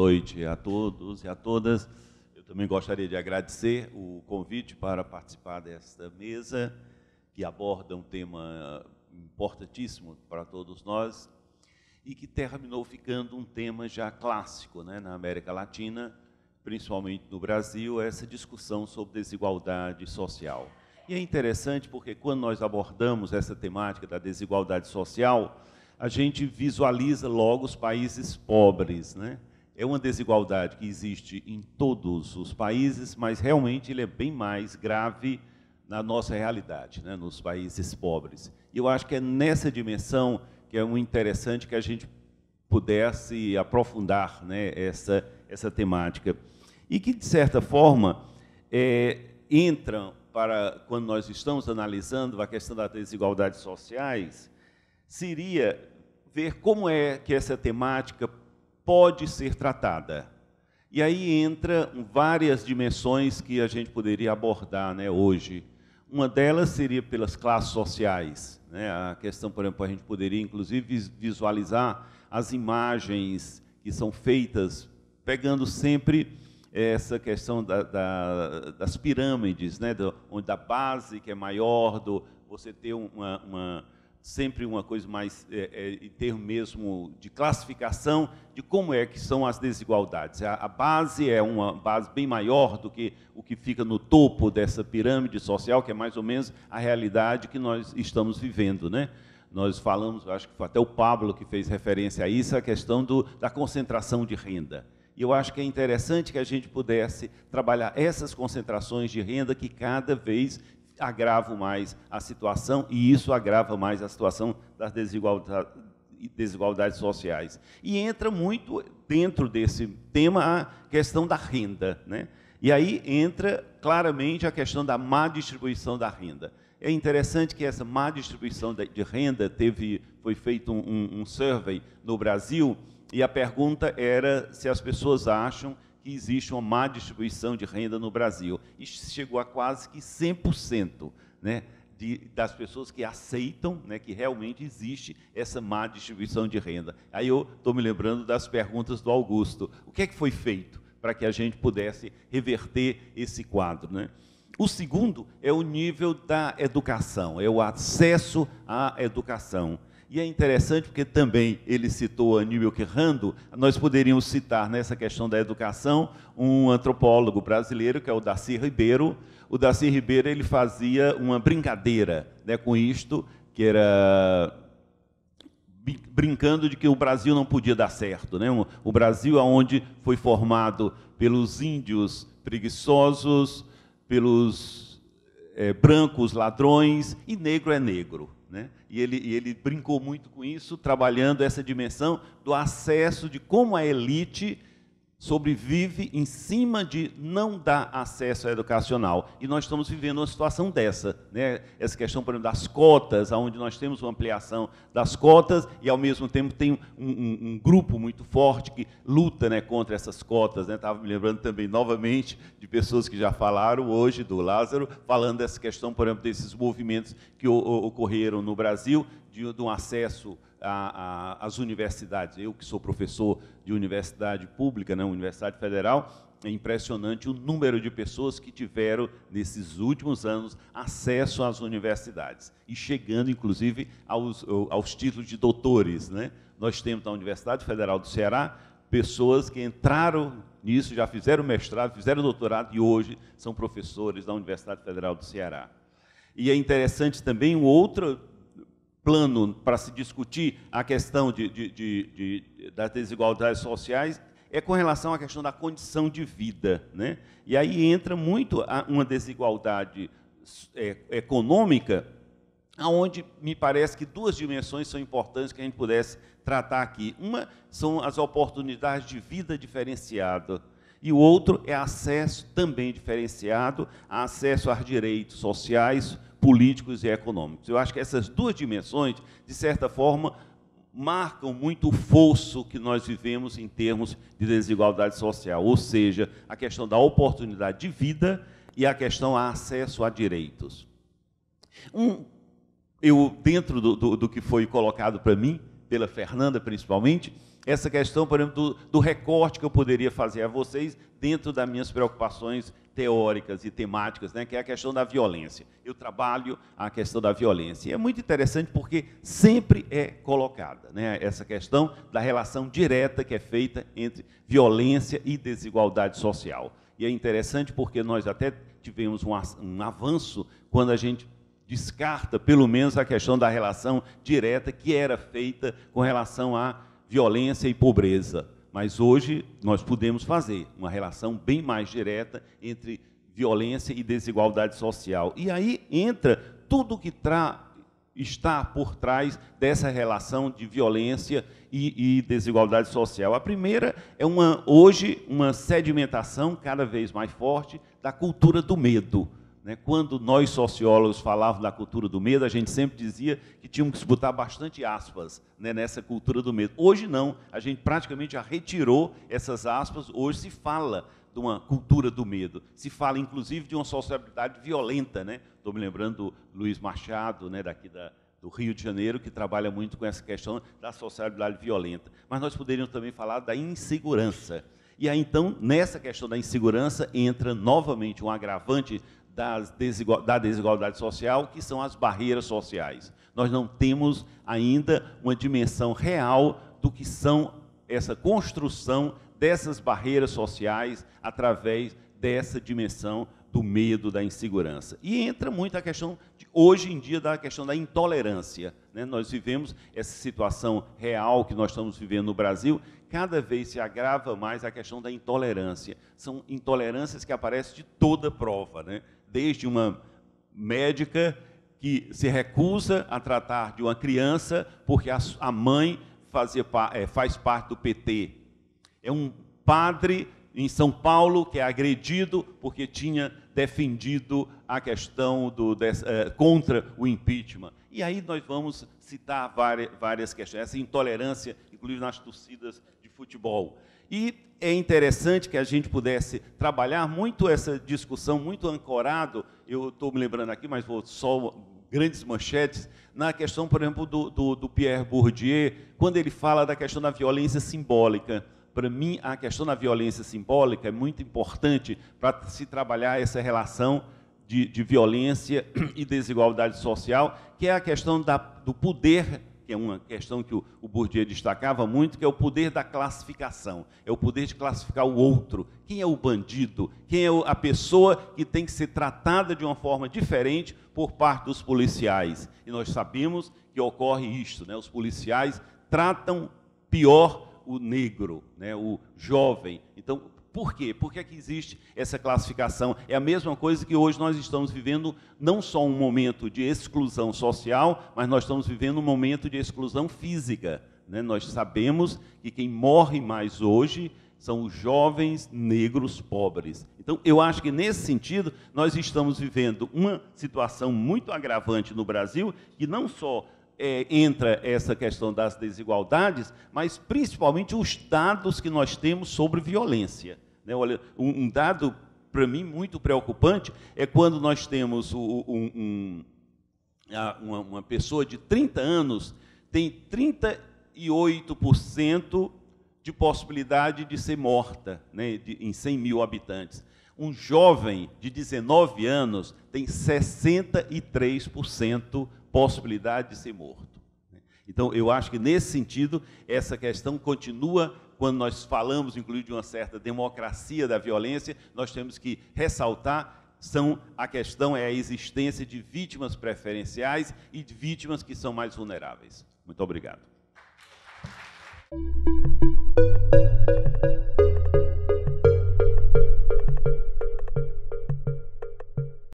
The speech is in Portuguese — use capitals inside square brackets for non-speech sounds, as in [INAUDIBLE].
noite a todos e a todas. Eu também gostaria de agradecer o convite para participar desta mesa, que aborda um tema importantíssimo para todos nós e que terminou ficando um tema já clássico né, na América Latina, principalmente no Brasil, essa discussão sobre desigualdade social. E é interessante porque quando nós abordamos essa temática da desigualdade social, a gente visualiza logo os países pobres, né? É uma desigualdade que existe em todos os países, mas realmente ele é bem mais grave na nossa realidade, né, nos países pobres. E eu acho que é nessa dimensão que é um interessante que a gente pudesse aprofundar né, essa, essa temática. E que, de certa forma, é, entram para quando nós estamos analisando a questão das desigualdades sociais, seria ver como é que essa temática pode ser tratada. E aí entra várias dimensões que a gente poderia abordar né, hoje. Uma delas seria pelas classes sociais. Né? A questão, por exemplo, a gente poderia inclusive visualizar as imagens que são feitas, pegando sempre essa questão da, da, das pirâmides, né? da, da base que é maior, do, você ter uma, uma sempre uma coisa mais é, é, em termos mesmo de classificação de como é que são as desigualdades. A, a, base é uma base bem maior do que o que fica no topo dessa pirâmide social, que é mais ou menos a realidade que nós estamos vivendo, né? Nós falamos, acho que foi até o Pablo que fez referência a isso, a questão do, da concentração de renda. E eu acho que é interessante que a gente pudesse trabalhar essas concentrações de renda que cada vez agravam mais a situação e isso agrava mais a situação das desigualdades, desigualdades sociais. E entra muito dentro desse tema a questão da renda. Né? E aí entra claramente a questão da má distribuição da renda. É interessante que essa má distribuição de renda teve, foi feito um, um survey no Brasil e a pergunta era se as pessoas acham que existe uma má distribuição de renda no Brasil. Isso chegou a quase que 100%, né? De, das pessoas que aceitam né, que realmente existe essa má distribuição de renda. Aí eu estou me lembrando das perguntas do Augusto. O que é que foi feito para que a gente pudesse reverter esse quadro? Né? O segundo é o nível da educação, é o acesso à educação. E é interessante porque também ele citou Aníbal Querrando, nós poderíamos citar nessa questão da educação um antropólogo brasileiro, que é o Darcy Ribeiro. O Darcy Ribeiro ele fazia uma brincadeira né, com isto, que era brincando de que o Brasil não podia dar certo. Né? O Brasil, onde foi formado pelos índios preguiçosos, pelos é, brancos ladrões, e negro é negro. Né? E, ele, e ele brincou muito com isso, trabalhando essa dimensão do acesso de como a elite sobrevive em cima de não dar acesso à educacional. E nós estamos vivendo uma situação dessa. Né? Essa questão, por exemplo, das cotas, onde nós temos uma ampliação das cotas e, ao mesmo tempo, tem um, um, um grupo muito forte que luta né, contra essas cotas. Né? Estava me lembrando também, novamente, de pessoas que já falaram hoje, do Lázaro, falando dessa questão, por exemplo, desses movimentos que o, o, ocorreram no Brasil, de, de um acesso a, a, as universidades. Eu que sou professor de universidade pública, né, Universidade Federal, é impressionante o número de pessoas que tiveram, nesses últimos anos, acesso às universidades. E chegando, inclusive, aos, aos títulos de doutores. Né? Nós temos na Universidade Federal do Ceará pessoas que entraram nisso, já fizeram mestrado, fizeram doutorado e hoje são professores da Universidade Federal do Ceará. E é interessante também o outro plano para se discutir a questão de, de, de, das desigualdades sociais é com relação à questão da condição de vida. Né? E aí entra muito uma desigualdade é, econômica, aonde me parece que duas dimensões são importantes que a gente pudesse tratar aqui. Uma são as oportunidades de vida diferenciada, e o outro é acesso também diferenciado, acesso a direitos sociais, políticos e econômicos. Eu acho que essas duas dimensões, de certa forma, marcam muito o fosso que nós vivemos em termos de desigualdade social, ou seja, a questão da oportunidade de vida e a questão do acesso a direitos. Um, eu, dentro do, do, do que foi colocado para mim, pela Fernanda principalmente, essa questão, por exemplo, do, do, recorte que eu poderia fazer a vocês dentro das minhas preocupações teóricas e temáticas, né, que é a questão da violência. Eu trabalho a questão da violência. E é muito interessante porque sempre é colocada né, essa questão da relação direta que é feita entre violência e desigualdade social. E é interessante porque nós até tivemos um, um avanço quando a gente descarta pelo menos a questão da relação direta que era feita com relação à violência e pobreza. Mas hoje nós podemos fazer uma relação bem mais direta entre violência e desigualdade social. E aí entra tudo o que está por trás dessa relação de violência e, e, desigualdade social. A primeira é uma hoje uma sedimentação cada vez mais forte da cultura do medo. Né? Quando nós sociólogos falávamos da cultura do medo, a gente sempre dizia que tínhamos que botar bastante aspas né, nessa cultura do medo. Hoje não, a gente praticamente já retirou essas aspas, hoje se fala de uma cultura do medo, se fala inclusive de uma sociabilidade violenta. Né? Estou me lembrando do Luiz Machado, né, daqui da, do Rio de Janeiro, que trabalha muito com essa questão da sociabilidade violenta. Mas nós poderíamos também falar da insegurança. E aí, então, nessa questão da insegurança, entra novamente um agravante da desigualdade social, que são as barreiras sociais. Nós não temos ainda uma dimensão real do que são essa construção dessas barreiras sociais através dessa dimensão do medo, da insegurança. E entra muito a questão, de, hoje em dia, da questão da intolerância. Né? Nós vivemos essa situação real que nós estamos vivendo no Brasil, cada vez se agrava mais a questão da intolerância. São intolerâncias que aparecem de toda prova. Né? desde uma médica que se recusa a tratar de uma criança porque a, mãe fazia, eh, faz parte do PT. É um padre em São Paulo que é agredido porque tinha defendido a questão do, des, eh, contra o impeachment. E aí nós vamos citar várias, várias questões, essa intolerância, inclusive nas torcidas de futebol. E é interessante que a gente pudesse trabalhar muito essa discussão, muito ancorado, eu estou me lembrando aqui, mas vou só grandes manchetes, na questão, por exemplo, do, do, do Pierre Bourdieu, quando ele fala da questão da violência simbólica para mim, a questão da violência simbólica é muito importante para se trabalhar essa relação de, de, violência [CLEARS THROAT] e desigualdade social, que é a questão da, do poder que é uma questão que o, o Bourdieu destacava muito, que é o poder da classificação, é o poder de classificar o outro. Quem é o bandido? Quem é a pessoa que tem que ser tratada de uma forma diferente por parte dos policiais? E nós sabemos que ocorre isto, né? Os policiais tratam pior o negro, né, o jovem. Então, por quê? Por que, é que existe essa classificação? É a mesma coisa que hoje nós estamos vivendo não só um momento de exclusão social, mas nós estamos vivendo um momento de exclusão física. Né? Nós sabemos que quem morre mais hoje são os jovens negros pobres. Então, eu acho que nesse sentido nós estamos vivendo uma situação muito agravante no Brasil, que não só é, entra essa questão das desigualdades, mas principalmente os dados que nós temos sobre violência. Né? Olha, um, dado, para mim, muito preocupante é quando nós temos um, um, uma, uma, pessoa de 30 anos tem 38% de possibilidade de ser morta né, de, em 100 mil habitantes um jovem de 19 anos tem 63% possibilidade de ser morto. Então, eu acho que nesse sentido, essa questão continua quando nós falamos, inclusive, de uma certa democracia da violência, nós temos que ressaltar são a questão é a existência de vítimas preferenciais e de vítimas que são mais vulneráveis. Muito obrigado.